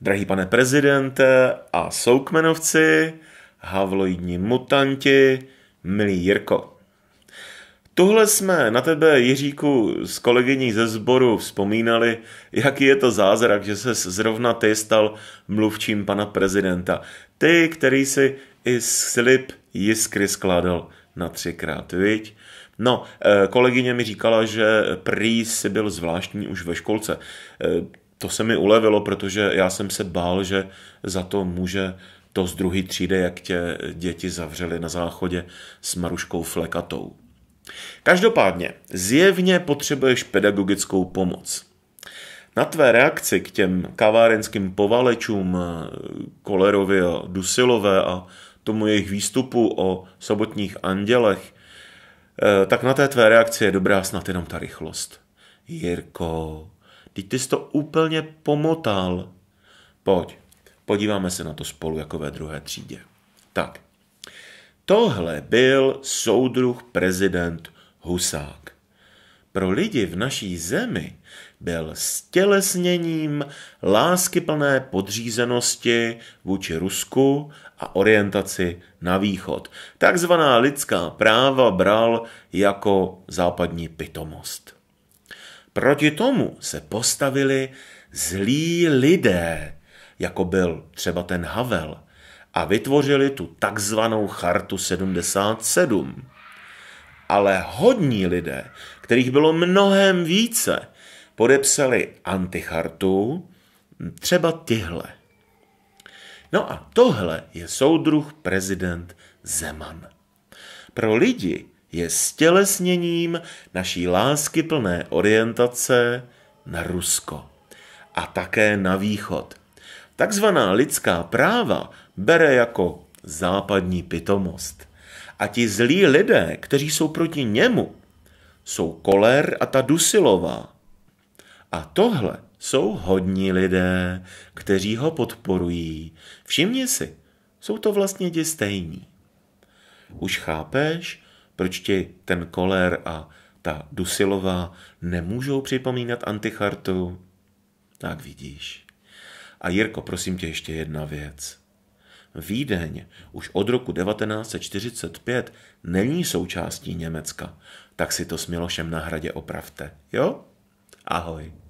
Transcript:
Drahý pane prezidente a soukmenovci, havloidní mutanti, milý Jirko. tohle jsme na tebe, Jiříku, s kolegyní ze sboru vzpomínali, jaký je to zázrak, že se zrovna ty stal mluvčím pana prezidenta. Ty, který si i slib jiskry skládal na třikrát, viď? No, eh, kolegyně mi říkala, že prý si byl zvláštní už ve školce. Eh, to se mi ulevilo, protože já jsem se bál, že za to může to z druhé třídy, jak tě děti zavřeli na záchodě s Maruškou Flekatou. Každopádně, zjevně potřebuješ pedagogickou pomoc. Na tvé reakci k těm kavárenským povalečům eh, Kolerovi a Dusilové a tomu jejich výstupu o sobotních andělech, eh, tak na té tvé reakci je dobrá snad jenom ta rychlost. Jirko, Teď ty jsi to úplně pomotal. Pojď, podíváme se na to spolu jako ve druhé třídě. Tak, tohle byl soudruh prezident Husák. Pro lidi v naší zemi byl stělesněním láskyplné podřízenosti vůči Rusku a orientaci na východ. Takzvaná lidská práva bral jako západní pitomost. Proti tomu se postavili zlí lidé, jako byl třeba ten Havel, a vytvořili tu takzvanou chartu 77. Ale hodní lidé, kterých bylo mnohem více, podepsali antichartu, třeba tyhle. No a tohle je soudruh prezident Zeman. Pro lidi, je stělesněním naší lásky plné orientace na Rusko a také na východ. Takzvaná lidská práva bere jako západní pitomost. A ti zlí lidé, kteří jsou proti němu, jsou Koler a ta Dusilová. A tohle jsou hodní lidé, kteří ho podporují. Všimni si, jsou to vlastně ti stejní. Už chápeš, proč ti ten koler a ta Dusilová nemůžou připomínat antichartu? Tak vidíš. A Jirko, prosím tě ještě jedna věc. Vídeň už od roku 1945 není součástí Německa, tak si to s Milošem na hradě opravte, jo? Ahoj.